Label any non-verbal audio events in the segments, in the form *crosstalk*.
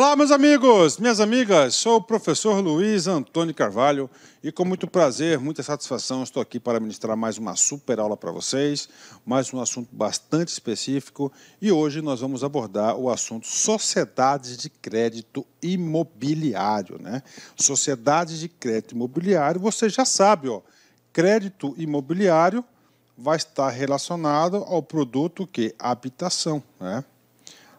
Olá, meus amigos, minhas amigas, sou o professor Luiz Antônio Carvalho e com muito prazer, muita satisfação, estou aqui para ministrar mais uma super aula para vocês, mais um assunto bastante específico e hoje nós vamos abordar o assunto sociedades de crédito imobiliário, né? Sociedades de crédito imobiliário, você já sabe, ó, crédito imobiliário vai estar relacionado ao produto que habitação, né?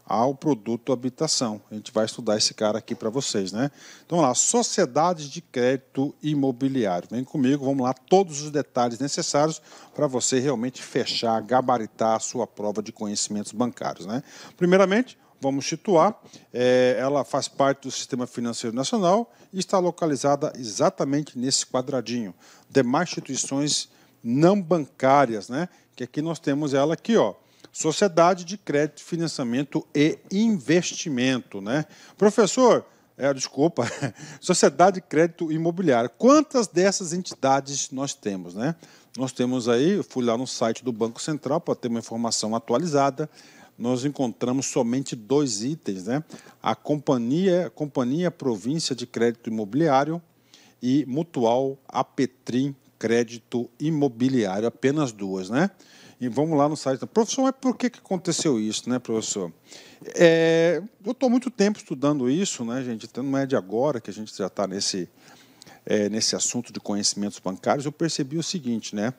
ao produto habitação. A gente vai estudar esse cara aqui para vocês, né? Então lá, sociedades de crédito imobiliário. Vem comigo, vamos lá, todos os detalhes necessários para você realmente fechar, gabaritar a sua prova de conhecimentos bancários, né? Primeiramente, vamos situar. É, ela faz parte do Sistema Financeiro Nacional e está localizada exatamente nesse quadradinho. Demais instituições não bancárias, né? Que aqui nós temos ela aqui, ó Sociedade de Crédito, Financiamento e Investimento. Né? Professor, é, desculpa, *laughs* Sociedade de Crédito Imobiliário. Quantas dessas entidades nós temos? Né? Nós temos aí, eu fui lá no site do Banco Central para ter uma informação atualizada, nós encontramos somente dois itens, né? A Companhia, Companhia Província de Crédito Imobiliário e Mutual Apetrim Crédito Imobiliário, apenas duas, né? E vamos lá no site. Professor, mas por que, que aconteceu isso, né, professor? É, eu estou muito tempo estudando isso, né, gente? Então, não é de agora que a gente já está nesse, é, nesse assunto de conhecimentos bancários. Eu percebi o seguinte, né?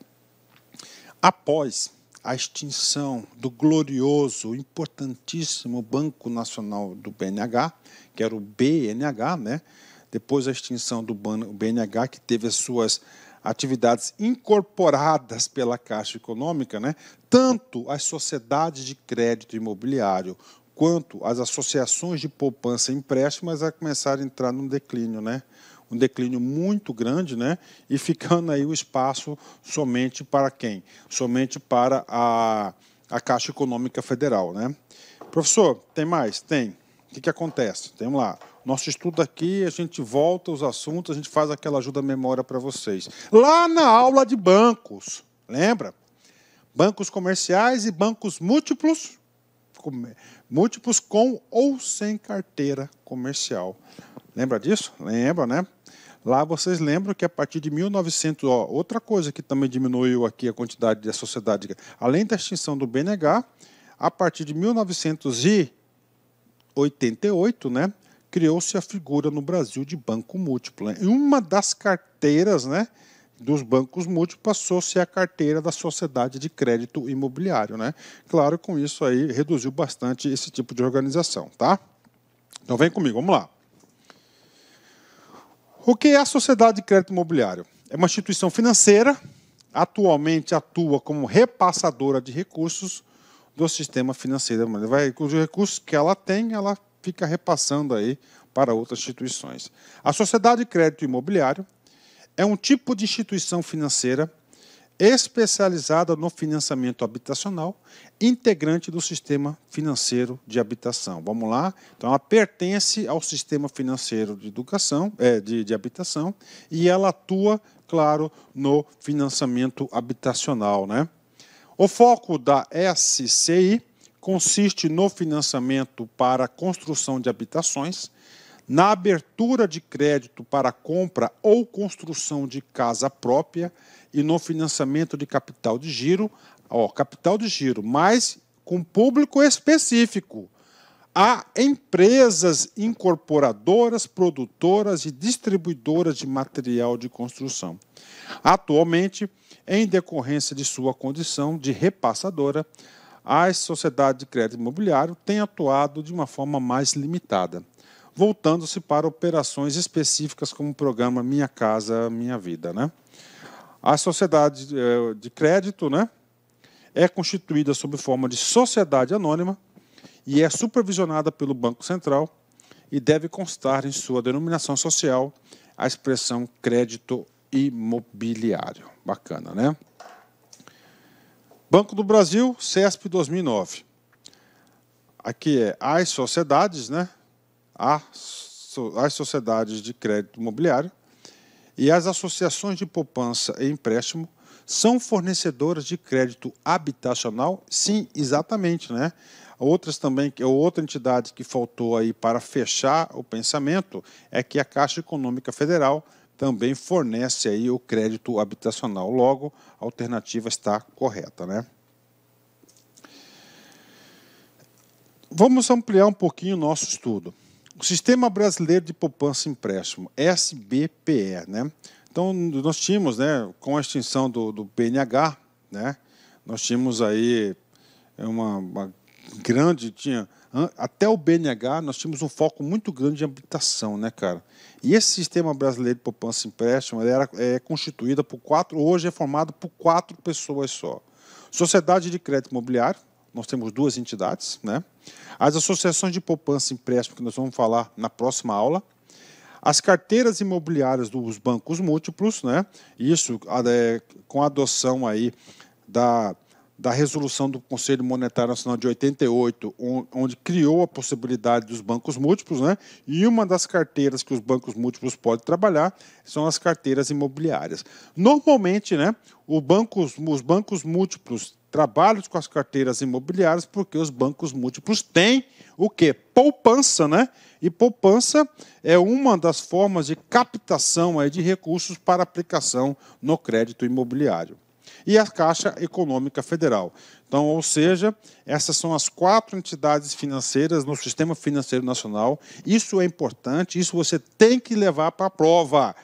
Após a extinção do glorioso, importantíssimo Banco Nacional do BNH, que era o BNH, né? Depois da extinção do BNH, que teve as suas atividades incorporadas pela Caixa Econômica, né, tanto as sociedades de crédito imobiliário quanto as associações de poupança e empréstimos vai começar a entrar num declínio, né? um declínio muito grande, né? E ficando aí o espaço somente para quem? Somente para a, a Caixa Econômica Federal, né? Professor, tem mais? Tem o que, que acontece? Temos lá. Nosso estudo aqui, a gente volta os assuntos, a gente faz aquela ajuda memória para vocês. Lá na aula de bancos, lembra? Bancos comerciais e bancos múltiplos, múltiplos com ou sem carteira comercial. Lembra disso? Lembra, né? Lá vocês lembram que a partir de 1900, ó, outra coisa que também diminuiu aqui a quantidade da sociedade, além da extinção do BNH, a partir de 1900 e 88, né, criou-se a figura no Brasil de banco múltiplo. Né? E uma das carteiras né, dos bancos múltiplos passou a ser a carteira da sociedade de crédito imobiliário. Né? Claro, com isso aí reduziu bastante esse tipo de organização. tá? Então vem comigo, vamos lá. O que é a sociedade de crédito imobiliário? É uma instituição financeira, atualmente atua como repassadora de recursos do sistema financeiro. vai, os recursos que ela tem, ela fica repassando aí para outras instituições. A sociedade de crédito imobiliário é um tipo de instituição financeira especializada no financiamento habitacional, integrante do sistema financeiro de habitação. Vamos lá? Então, ela pertence ao sistema financeiro de educação, é, de, de habitação, e ela atua, claro, no financiamento habitacional, né? O foco da SCI consiste no financiamento para a construção de habitações, na abertura de crédito para compra ou construção de casa própria e no financiamento de capital de giro, ó, capital de giro, mas com público específico a empresas incorporadoras, produtoras e distribuidoras de material de construção. Atualmente, em decorrência de sua condição de repassadora, as sociedades de crédito imobiliário têm atuado de uma forma mais limitada, voltando-se para operações específicas como o programa Minha Casa Minha Vida. Né? A sociedade eh, de crédito né, é constituída sob forma de sociedade anônima e é supervisionada pelo Banco Central e deve constar em sua denominação social a expressão crédito imobiliário. Bacana, né? Banco do Brasil, CESP 2009. Aqui é as sociedades, né? As sociedades de crédito imobiliário e as associações de poupança e empréstimo são fornecedoras de crédito habitacional? Sim, exatamente, né? Outras também, outra entidade que faltou aí para fechar o pensamento é que a Caixa Econômica Federal também fornece aí o crédito habitacional. Logo, a alternativa está correta, né? Vamos ampliar um pouquinho o nosso estudo. O Sistema Brasileiro de Poupança e Empréstimo, SBPE, né? Então, nós tínhamos, né, com a extinção do, do PNH, né, nós tínhamos aí uma, uma grande, tinha até o BNH nós tínhamos um foco muito grande de habitação, né, cara? E esse sistema brasileiro de poupança e empréstimo era é constituída por quatro, hoje é formado por quatro pessoas só. Sociedade de crédito imobiliário, nós temos duas entidades, né? As associações de poupança e empréstimo que nós vamos falar na próxima aula, as carteiras imobiliárias dos bancos múltiplos, né? Isso é, com a adoção aí da da resolução do Conselho Monetário Nacional de 88, onde criou a possibilidade dos bancos múltiplos, né? E uma das carteiras que os bancos múltiplos podem trabalhar são as carteiras imobiliárias. Normalmente, né, bancos, os bancos múltiplos trabalham com as carteiras imobiliárias porque os bancos múltiplos têm o quê? Poupança, né? E poupança é uma das formas de captação aí de recursos para aplicação no crédito imobiliário e a Caixa Econômica Federal. Então, ou seja, essas são as quatro entidades financeiras no sistema financeiro nacional. Isso é importante, isso você tem que levar para a prova.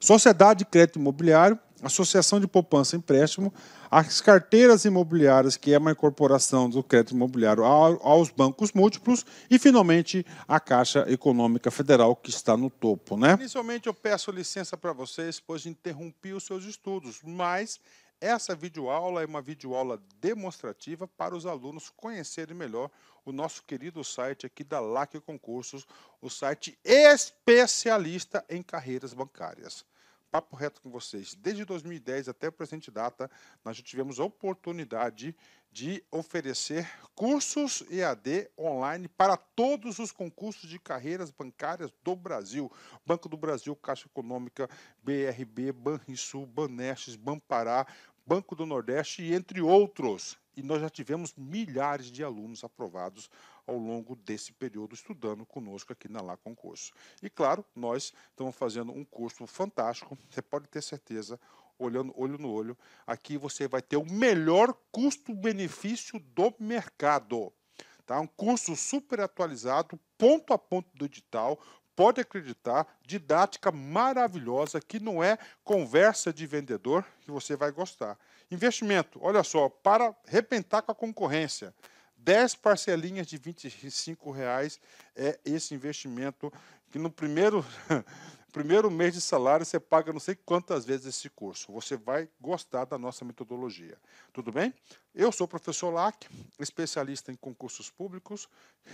Sociedade de crédito imobiliário, associação de poupança e empréstimo, as carteiras imobiliárias, que é uma incorporação do crédito imobiliário aos bancos múltiplos, e finalmente a Caixa Econômica Federal, que está no topo. Né? Inicialmente eu peço licença para vocês, pois interrompi os seus estudos, mas essa videoaula é uma videoaula demonstrativa para os alunos conhecerem melhor o nosso querido site aqui da LAC Concursos, o site especialista em carreiras bancárias. Papo reto com vocês. Desde 2010 até a presente data, nós já tivemos a oportunidade de oferecer cursos EAD online para todos os concursos de carreiras bancárias do Brasil. Banco do Brasil, Caixa Econômica, BRB, Banrisul, Banestes, Banpará, Banco do Nordeste, entre outros. E nós já tivemos milhares de alunos aprovados ao longo desse período estudando conosco aqui na Lá Concurso. E claro, nós estamos fazendo um curso fantástico, você pode ter certeza, olhando olho no olho, aqui você vai ter o melhor custo-benefício do mercado. Tá? Um curso super atualizado, ponto a ponto do edital, pode acreditar, didática maravilhosa, que não é conversa de vendedor que você vai gostar. Investimento, olha só, para rebentar com a concorrência. 10 parcelinhas de R$ reais é esse investimento que no primeiro *laughs* primeiro mês de salário você paga não sei quantas vezes esse curso. Você vai gostar da nossa metodologia. Tudo bem? Eu sou o professor Lac, especialista em concursos públicos,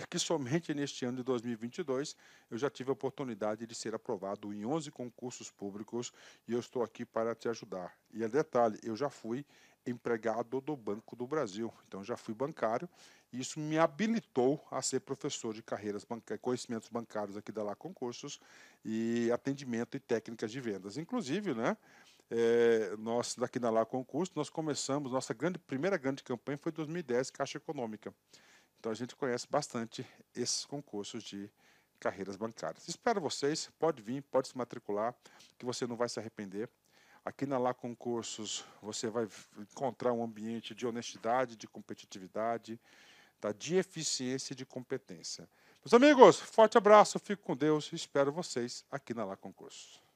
que somente neste ano de 2022 eu já tive a oportunidade de ser aprovado em 11 concursos públicos e eu estou aqui para te ajudar. E é detalhe, eu já fui empregado do Banco do Brasil, então já fui bancário isso me habilitou a ser professor de carreiras bancárias, conhecimentos bancários aqui da Lá Concursos e atendimento e técnicas de vendas. Inclusive, né, é, nós daqui da Lá Concursos, nós começamos, nossa grande, primeira grande campanha foi 2010, Caixa Econômica. Então a gente conhece bastante esses concursos de carreiras bancárias. Espero vocês, pode vir, pode se matricular, que você não vai se arrepender. Aqui na Lá Concursos você vai encontrar um ambiente de honestidade, de competitividade, tá? de eficiência e de competência. Meus amigos, forte abraço, fico com Deus e espero vocês aqui na Lá Concurso.